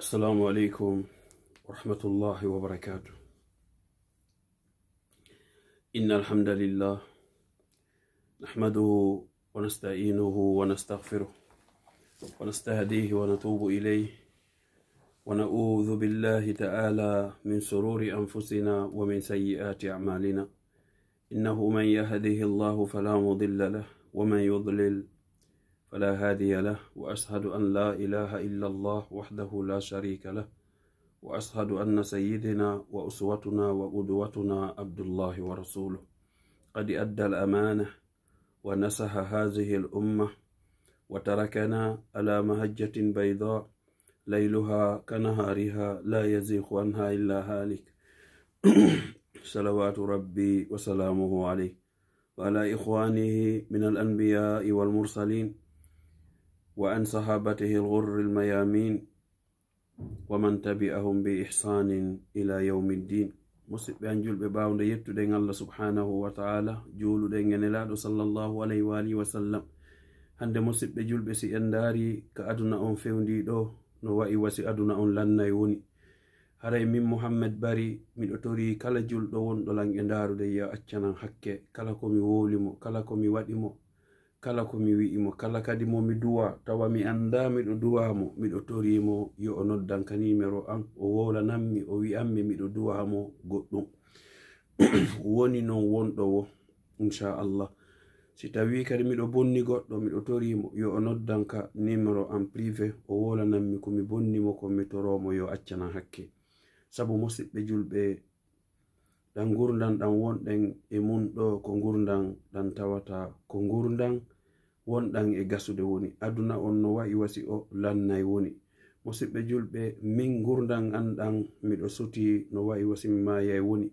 السلام عليكم ورحمة الله وبركاته إن الحمد لله نحمده ونستعينه ونستغفره ونستهديه ونتوب إليه ونعوذ بالله تعالى من سرور أنفسنا ومن سيئات أعمالنا إنه من يهده الله فلا مضل له ومن يضلل فلا هادي له وأشهد أن لا إله إلا الله وحده لا شريك له وأشهد أن سيدنا وأسوتنا وقدوتنا عبد الله ورسوله قد أدى الأمانة ونسح هذه الأمة وتركنا على مهجة بيضاء ليلها كنهارها لا يزيغ عنها إلا هالك صلوات ربي وسلامه عليه وعلى إخوانه من الأنبياء والمرسلين وعن صحابته الغر الميامين ومن تبعهم بإحسان إلى يوم الدين musidɓe an julɓe ɓawde yettude allah subhanahu wa taala juluɗe genelaɗo e sallllahu alayhi wa alihi wasallam hande musidɓe julɓe si en daari ka aduna on fewndiɗo no wa'i wasi aduna on lannay woni haray min mouhammed bari miɗo tori kala julɗo wonɗo lan e ndaarude yo accanan hakke kala komi wolimo kala komi waɗimo kala ko mi wi'imo kala kadi momi duwa tawa mi anndami ɗo duwamo miɗo torimo yo o noddan ka numéro an o wowlananmi o wi'anmi miɗo duwamo goɗɗum woni noon wonɗo wo inchallah si tawi kadi miɗo bonni goɗɗo miɗo torimo yo o noddan ka numéro an privé o wowlananmi komi bonnimo komi toromo yo accanan hakke sabu musidɓe julɓe ɗan gurdan ɗan wonɗen e mum ɗo ko gurdan ɗan tawata ko gurdan wonɗan e gasude woni aduna on no wa'i wasi o lannay woni musidɓe julɓe min ngurdan anɗan miɗo suti no wa'i wasi mi maayay woni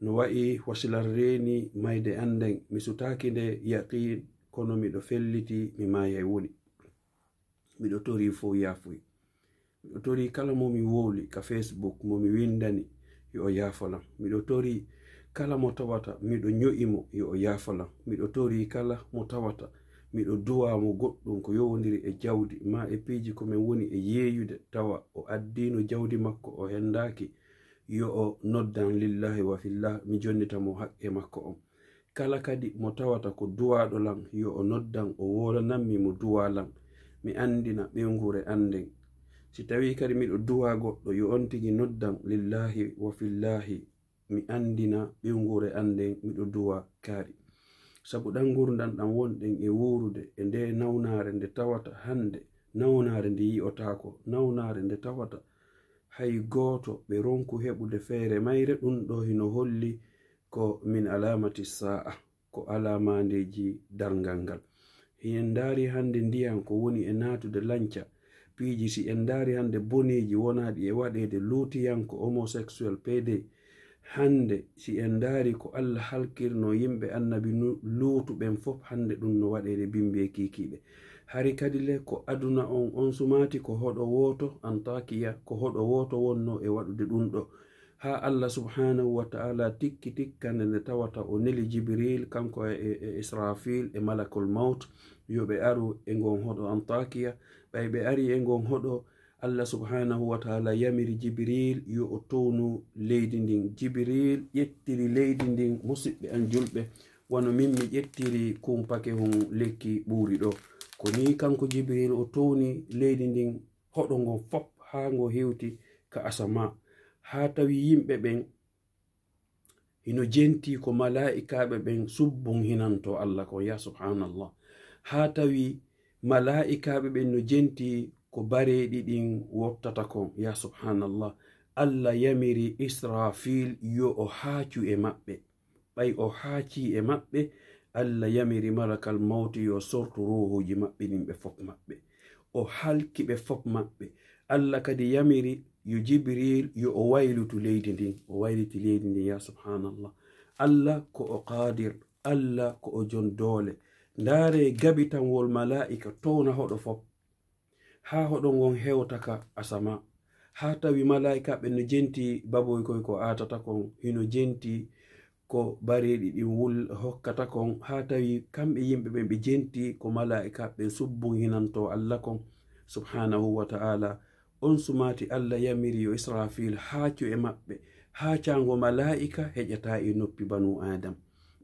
no wa'i wasilal reeni mayde anden mi sutaaki nde yaqiin kono miɗo felliti mi maayay woni miɗo tori fo yaafoy miɗo tori kala momi wowli ka facebook momi windani yo o yaafolam miɗo tori kala mo tawata miɗo ño'imo yo o yaafolam miɗo tori kala mo tawata miɗo duwamo goɗɗum ko yowdiri e jawdi ma e piiji komin woni e yeeyude tawa o addino jawdi makko o hendaki yo o noddan lillahi wa fillah mi jonnitamo haqqe makko on kala kadi mo tawata ko duwaɗo lam yo o noddan o wolanammi mo duwa lam mi andina ɓengure anden si tawi kadi miɗo duwa goɗɗo yo on tigi noddan lillahi wa fillahi mi andina ɓengure anden miɗo duwa kaari sabu ɗan gurdan ɗan wonɗen e wurude e nde nawnare nde tawata hande nawnare nde yi'otako nawnare nde tawata hay gooto ɓe ronku heɓude feere mayre ɗum ɗo hino holli ko min alamati sa'a ko alamandeji dargal ngal en ndaari hannde ndiyam ko woni e naatude lanca piiji si en ndaari hannde boneeji wonaaɗi e waɗeede luutiyanko homosexuel pd hande si en ndaari ko allah halkirno yimɓe annabi luutuɓen fof hande ɗum no waɗere bimbie kiikiiɓe hari kadi le ko aduna on on sumaati ko hoɗo wooto antakiya ko hoɗo wooto wonno e waɗude ɗum ɗo haa allah subhanahu wa taala tikki tikkande nde tawata o neli jibril kanko e, e, e israfil e malakul maut yo ɓe aru e ngon hoɗo antakiya ɓay ɓe ari e ngon hoɗo allah subhanahu wa taala yamiri jibril yo o townu leydi ndin jibril ƴettiri leydi ndin musidɓe an julɓe wano min mi ƴettiri kumpake hon lekki ɓuuri ɗo ko ni kanko jibril o towni leydi ndin hoɗo ngo fop haa ngo hewti ka asama haa tawi yimɓe ɓen ino jenti ko malaikaɓe ɓen subbon hinanto allah ko ya subhanallah haa tawi malaikaɓe ɓen no jenti ko bareeɗi ɗin woɓtata kon ya subhanallah allah yamiri israfil yo o haacu e maɓɓe ɓay o haaci e maɓɓe allah yamiri malakal mawti yo sortu ruhuji maɓɓe ɗin ɓe fof maɓɓe o halki ɓe fof maɓɓe allah kadi yamiri yo jibril yo o waylutu leydi ndin o wayliti leydi ndin ya subhanallah allah ko o qadir allah ko o jon doole ndaare gabitanwol malaika townahoɗo fof haa hoɗon ngon hewta ka asama haa tawi malaika ɓe no jenti baboy koy ko aatata kon hino jenti ko bareeɗi ɗin wul hokkata kon haa tawi kamɓe yimɓe ɓen ɓe jenti ko malaika ɓen subbun hinanto allah kon subhanahu wa ta'ala on sumaati allah yamiri yo israfil haacu e maɓɓe haa caango malaika heƴata e noppi banu adam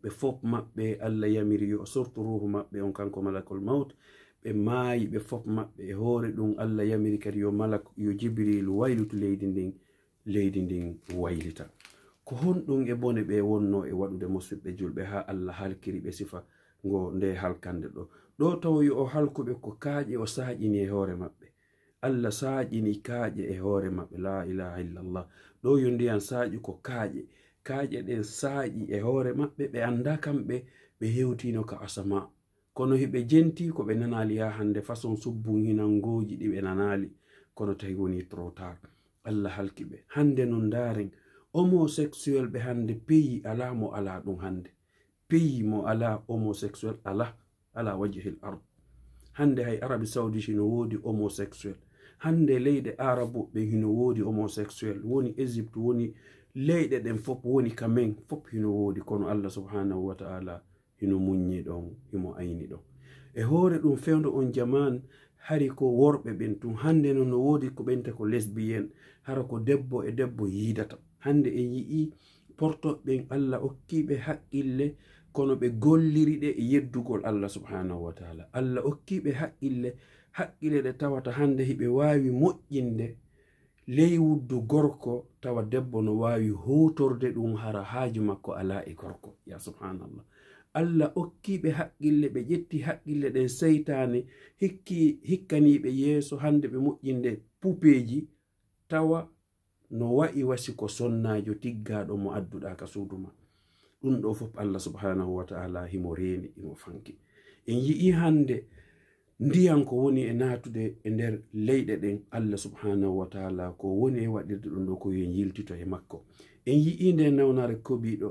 ɓe fof maɓɓe allah yamiri yo surtu ruhu maɓɓe on kanko malakol maut ɓe maayi ɓe fof maɓɓe e hoore ɗum allah yamiri kadi yo malak yo jibril waylutu leydi ndin leydi ndin waylita ko honɗum e bone ɓe wonno e waɗude musidɓe julɓe ha allah halkiri ɓe sifa ngo nde halkande ɗo ɗo taw yo o halkuɓe ko kaaƴe o saaƴini e hoore maɓɓe allah saaƴini kaaƴe e hoore maɓɓe la ilaha illallah ɗo yo ndiyan saaƴi ko kaaƴe kaaƴe ɗen saaƴi e hoore maɓɓe ɓe annda kamɓe ɓe hewtino ka asama kono hiɓe jenti ko ɓe nanali ha hande façon subbun hinangoji ɗi ɓe nanali kono tawi woni trota allah halki ɓe hande non daren homosexuel ɓe hande peyi ala mo ala ɗum hande peyi mo ala homosexuel ala ala wajihil ard hande hay arabi saudi hino wodi homosexuel hande leyɗe arabu ɓe hino wodi homosexuel woni égypte woni leyɗe ɗen fop woni kamen fop hino wodi kono allah subhanahu wa ta'ala ino muññi ɗon imo ayni ɗon e hoore ɗum fewdo on jaman hari ko worɓe ɓen tun hande non no wodi ko ɓente ko lesbien hara ko debbo e debbo yidata hande en yi'i portoɓɓen allah okkiɓe haqqille kono ɓe golliriɗe e yeddugol allah subhanahu wa taala allah okkiɓe haqqille haqqille ɗe tawata hande hiɓe wawi moƴƴinde ley wuddu gorko tawa debbo no wawi hutorde ɗum hara haaju makko ala e gorko ya subhanallah allah okkiɓe haqqille ɓe ƴetti haqqille ɗen seytane hikki hikkaniɓe yeeso hande ɓe moƴƴinde pupeji tawa no wa'i wasi ko sonnajo tiggaɗo mo adduɗa ka suuduma ɗum ɗo fof allah subhanahu wataala himo reni imo fanki en yi'i hande ndiyan ko woni e natude e nder leyɗe ɗen allah subhanahu wataala ko woni e waɗirde ɗum ɗo ko yo yiltito e makko en yi'i nde nawnare koɓiɗo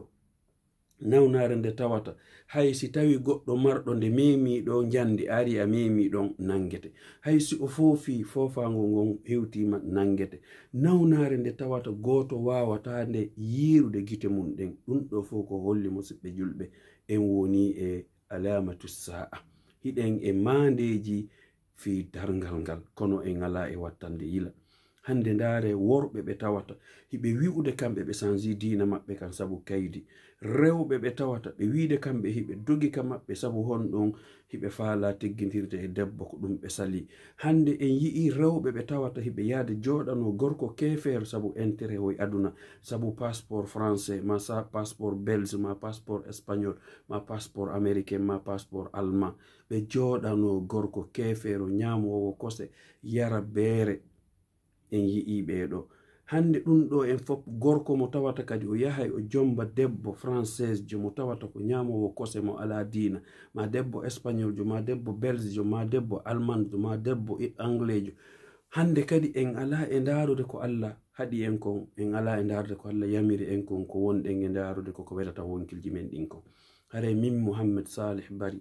nawnaare nde tawata hay si tawi goɗɗo marɗo nde memiɗo jandi ari a memiɗon nangete hay si o foofi foofago ngon hewtima nangete nawnaare nde tawata goto wawata nde yirude gite mum ɗen ɗum ɗo fo ko holli musidɓe julɓe en woni e alamatu sa'a hiɗen e mandeji fi dargal ngal kono en ala e wattande yila hande ndaare worɓe ɓe tawata hiɓe wi'ude kamɓe ɓe sangi diina maɓɓe kam sabu kaydi rewɓe ɓe tawata ɓe wiide kamɓe hiɓe dogi ka maɓɓe sabu honɗon hiɓe faala teggidirde e debbo ko ɗum ɓe sali hande en yi'i rewɓe ɓe tawata hiɓe yahde jooɗano gorko kefere sabu intérét hoye aduna sabu passeport français ma sa passeport belge ma passeport espagnol ma passeport américain ma passeport allemand ɓe jooɗano gorko kefere o ñaamowo kose yara beere en yi'i ɓeeɗo hannde ɗum ɗo en fop gorko mo tawata kadi o yahay o jomba debbo française jo mo tawata ko ñaamowo kose mo alaa diina ma debbo espagnol jo ma debbo belge jo ma debbo allemande jo ma debbo anglais jo hannde kadi en alaa e ndaarude ko allah haɗi en kon en alaa e ndaarude ko allah yamiri en kon ko wonɗen e ndaarude koko weɗata wonkilji men ɗin kon hare min mouhammed salih bari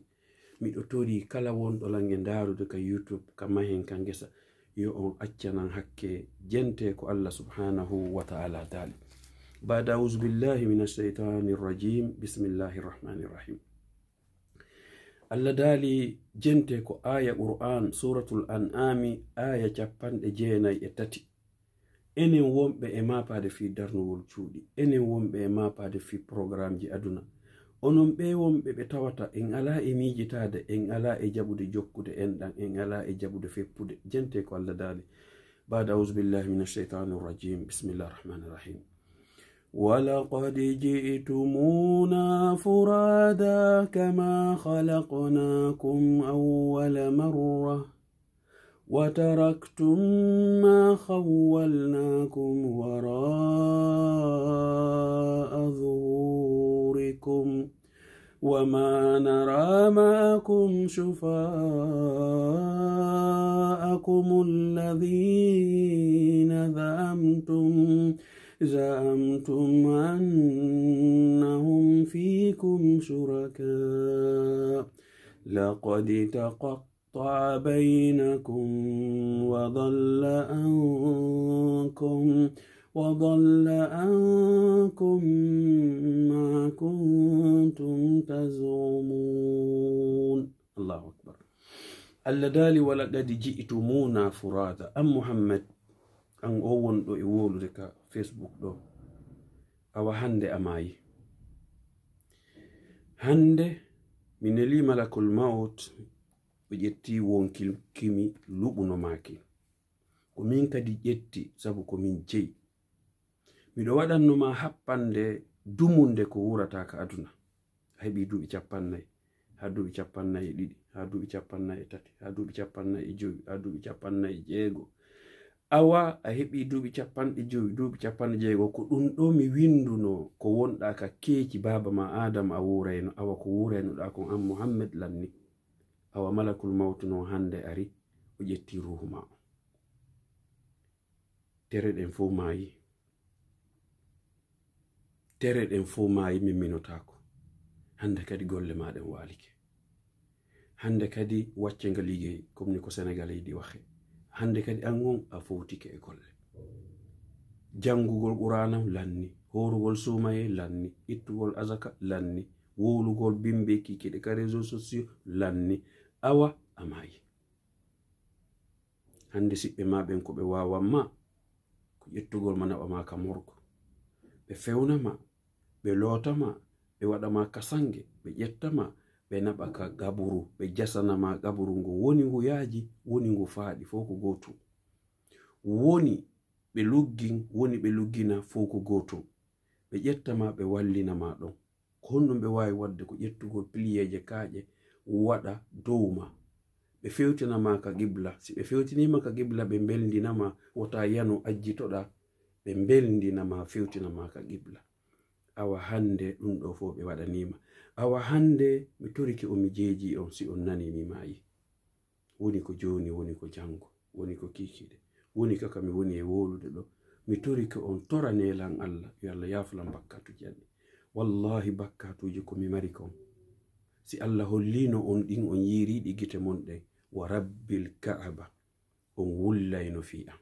miɗo torii kala wonɗo lan e ndaarude ka youtube ka mahen ka ngesa yo on accanan hakke jente ko allah subhanahu wa taala daali bada audu billahi min alcheitani irrajim bismillahi irrahmani irrahim allah daali jente ko aya qur'an suratul an'ami aya capanɗe jeenayi e tati enen wonɓe e mapade fi darnugol cuuɗi enen wonɓe e mapade fi programme ji aduna onon ɓe wonɓe ɓe tawata en ala e miijitaade en ala e jaɓude jokkude enɗan en ala e jaɓude feppude jente ko allah daali bada ausubillahi min alcheitani irrajim bismillah irrahmani irrahim ولقد جئتمونا فرادا كما خلقناكم أول مرة وتركتم ما خولناكم وراء ظهور معكم وما نرى معكم شفاءكم الذين زعمتم زعمتم أنهم فيكم شركاء لقد تقطع بينكم وضل أنكم وضل عنكم ما كنتم تزعمون الله أكبر اللدالي ولقد جئتمونا فرادا أم محمد أن أون ɗo e wolude ka facebook ɗo awa hande amayi hande mi neli malakol maot o ƴetti wonkilkimi luɓuno maki ko min kadi ƴetti saabu komin jeyi miɗo waɗannoma happande dumunde ko wurataka aduna a heɓi duuɓi capannayi ha duuɓi capannayi e ɗiɗi ha duuɓi capannayi e tati ha duuɓi capannayi e jowi ha duuɓi capannayi e jeego awa a heɓi duuɓi capanɗe jowi duuɓi capanɗe jeego ko ɗum ɗo mi winduno ko wonɗa ka keeci baaba ma adama a wurayno awa ko wuraynoɗa ko an mouhammed lanni awa malakul mawtuno hande ari o ƴetti ruhu ma o tere ɗen fo mayi tere ɗen fo mayi min minotako hande kadi golle maɗen walike hande kadi wacce nga liguey comme ni ko sénégal yiɗi wahe hande kadi an on a fowtike e golle jangugol qurana lanni horugol sumaye lanni ittugol azaka lanni wowlugol bimbe kikiɗe ka réseau sociaux lanni awa a mayi hande siɓɓe maɓen ko ɓe wawanma ko ƴettugol manaɓa ma ka morgo ɓe fewnama ɓe lotama ɓe waɗama kasange ɓe ƴettama ɓe naɓa ka gaburu ɓe jasanama gaburu ngo woni ngu yaaji woni ngu faaɗi fof ko gotum woni ɓe luggin woni ɓe luggina fof ko gotum ɓe ƴettama ɓe wallinama ɗon ko honɗum ɓe wawi wadde ko ƴettugo piliyeje kaaƴe waɗa dow ma ɓe fewtinama ka gibla si ɓe fewtinima ka gibla ɓe beldinama wota yano ajjitoɗa ɓe mbeldinama fewtinamaka qibla awa hande ɗum ɗo fo ɓe waɗanima awa hande mi toriki omi jeji on si on nanimi mayi woni ko joni woni ko jango woni ko kikiɗe woni kaka mi woni e wolude ɗo mi toriki on tora nelan allah yo allah yafulan bakkatuji anɗi wallahi bakkatuji komi mari kon si allah hollino on ɗin on yiriɗi gite monɗe wa rabbil ka'aba on wullayno fi an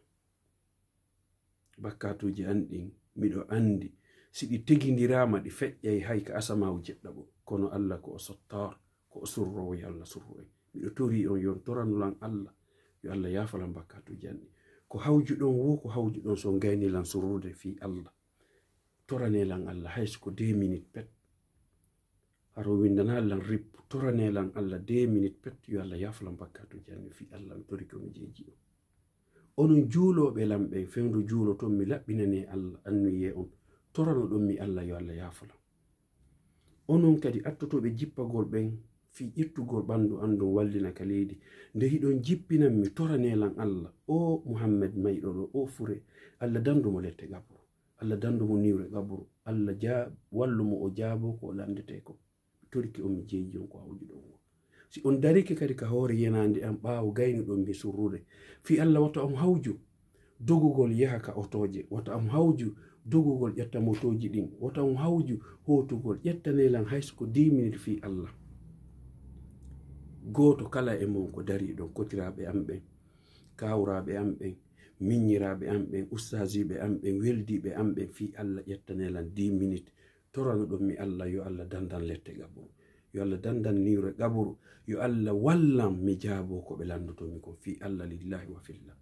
bakkatuji an ɗin miɗo andi si ɗi tegidirama ɗi feƴƴay hay ka asamawu jeɗɗa bo kono allah ko o sottar ko o surrowo yo allah surro en miɗo tori on yon toranulan allah yo allah yafalan bakkatuji an ɗi ko hawjuɗon wo ko hawjuɗon so gaynilan surrude fi allah toranelan allah hayso ko de minute pet haro windanallan rippu toranelan allah de minute pet yo allah yafalan bakkatuji an ɗi fi allah mi tori komi jeji on onon juuloɓe lamɓe fewndu juulo toon mi laɓɓinani allah annuye on torano ɗon mi allah yo allah yaafolam onon kadi attotoɓe jippagol ɓen fi ƴettugol ɓandu andun wallina ka leydi nde hiɗon jippinan mi toranelan allah o muhammed mayɗo ɗo o fure allah dandumo lette gaburu allah dandumo niwre gaburu allah wallumo o jaabo ko landete ko torki on mi jeeji on ko awjuɗo on si on darike kadi ka hoore yenande am ɓaawo gayni ɗon mi surrude fi allah wata om hawju dogugol yaha ka otooje wata om hawju dogugol ƴetta motoji ɗin wata om hawju hootugol ƴettanelan haysoko diminit fi allah gooto kala e mon ko dari ɗon kotiraɓe am ɓen kawraɓe am ɓen minñiraɓe am ɓen ustagiɓe am ɓen weldiɓe am ɓen fi allah ƴettanelan 10 minute toranoɗon mi allah yo allah dandan lette gabon yo allah dandan niwre gaburu yo allah wallam mi jaabo ko ɓe lanndutomi ko fi allah lillahi wa filla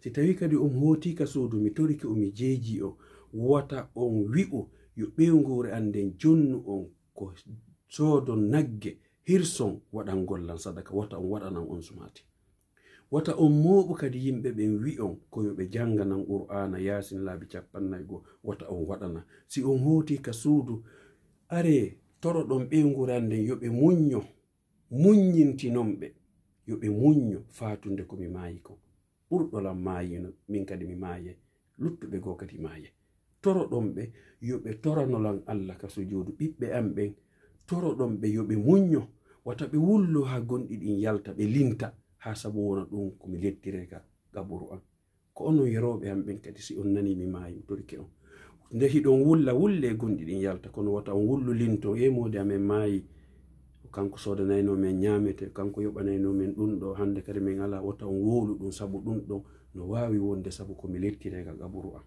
si tawi kadi on hootiika suudu mi toriki omi jeeji o wota on wi'u yo ɓeyngure an nden jonnu on ko soodo nagge hirson waɗan gollan sadaka wota on waɗanan on sumaati wota on mooɓu kadi yimɓe ɓen wi on koyo ɓe jannganan qur'ana yasin laabi capannayi goo wota on waɗana si on hootiika suudu are toro ɗon ɓeygurande yo ɓe muño muññintinomɓe yo ɓe muño fatunde komi maayi ko ɓurɗolam maayino min kadi mi maaye luttuɓe goo kadi maaye toro ɗon ɓe yo ɓe toranolan allah ka sujudu ɓiɓɓe am ɓen toro ɗon ɓe yo ɓe muño wata ɓe wullo ha gonɗi ɗin yalta ɓe linta ha sabu wona ɗum komi lettireka gaɓuru an ko onon yerowɓe am ɓen kadi si on nani mi maayi torike on ndehi ɗon wulla wulle e gonɗi ɗin yalta kono wota on wullulinto yemoodi amin maayi kanko sodanaynomin ñaamete kanko yoɓanaynomin ɗum ɗo hannde kadi min ala wota on wolu ɗum sabu ɗum ɗo no waawi wonde sabu komi lettirega gaɓuru am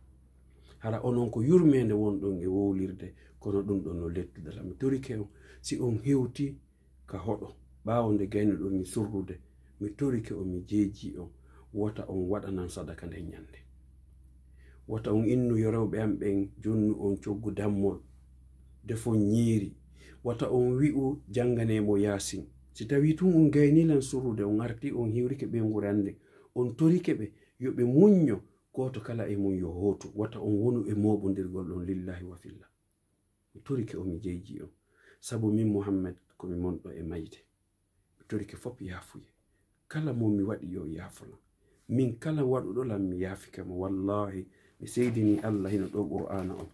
hara onon ko yurmede wonɗon e wowlirde kono ɗum ɗo no lettudalam torike on si on hewti ka hoɗo ɓaawo nde gayno ɗo mi surrude mi torike on mi jeeji on wota on waɗanan sadaka nden ñannde wata on innu yo rewɓe am ɓen jonnu on coggu dammol defon ñiiri wata on wi'u jannganemo yaasin si tawi tun on gaynilan surrude on arti on hiwrike ɓe ngurande on torike ɓe yoɓe munño goto kala e mum yo hootu wata on wonu e moɓodirgol ɗon lillahi wa filla mi torike omi jeyji on sabu min mouhammad komi monɗo e mayde mi torike fop yaafuye kala mo mi waɗi yo yaafolan min kala waɗuɗolan mi yaafikemo wallahi mi seydini allah hino ɗo qur'ana on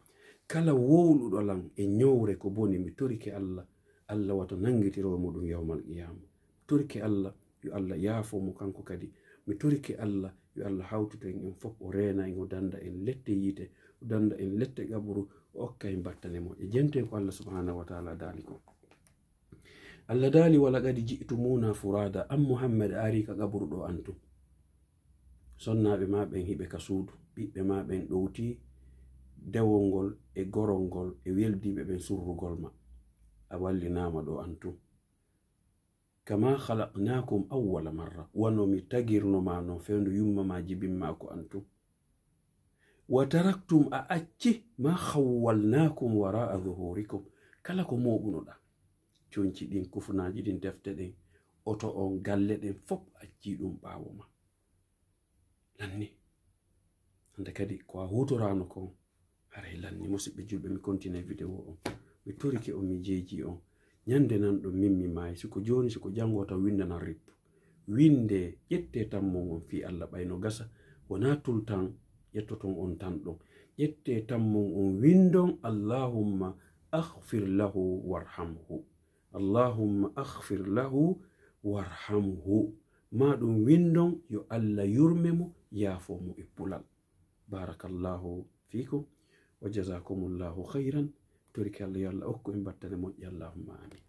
kala wowluɗo lan e ñowre ko boni mi torike allah allah wata nangitirowo muɗum yawmal qiyama mi torike allah yo allah yaafomo kanko kadi mi torike allah yo allah hawtuten en fof o reena en o danda en lette yiite o danda en lette gaɓuru o okka en battane mo e jenten ko allah subhanahu wa taala daali ko allah daali wala kadi jiɗtu muna furada an muhammad ari ka gaɓuru ɗo antum sonnaɓe maɓen hiɓe ka suudu ɓiɓɓe maɓen ɗowti dewol ngol e gorol ngol e weldiɓe ɓen surrugol ma a wallinama ɗo an tun kama halaknakum awwala marra wanomi tagirnoma non fewndu yummama jibin mako an tun wa taraktum a acci ma hawwalnakum waraa zuhurikum kala ko moɓunoɗa conci ɗin kufunaji ɗin defte ɗen oto on galle ɗen fof acci ɗum ɓawo ma lanni hande kadi ko a hutorano ko aray lanni musidɓe julɓe mi continue vidéo on mi torike on mi jeeji on ñande nan ɗo min mi maayi siko joni siko janngo taw windanan rippu winde ƴette tammo on fi allah ɓayno gasa wona tultan ƴettoton on tan ɗon ƴette tammon on windon allahumma ahfir lahu warhamhu allahumma ahfir lahu warhamhu ma ɗum windon yo allah yurmemo yaafoomo e pulal barakallahu fikum wa jasakum llahu hayran torikallah yo allah okku e mbattane moƴƴallahuma amin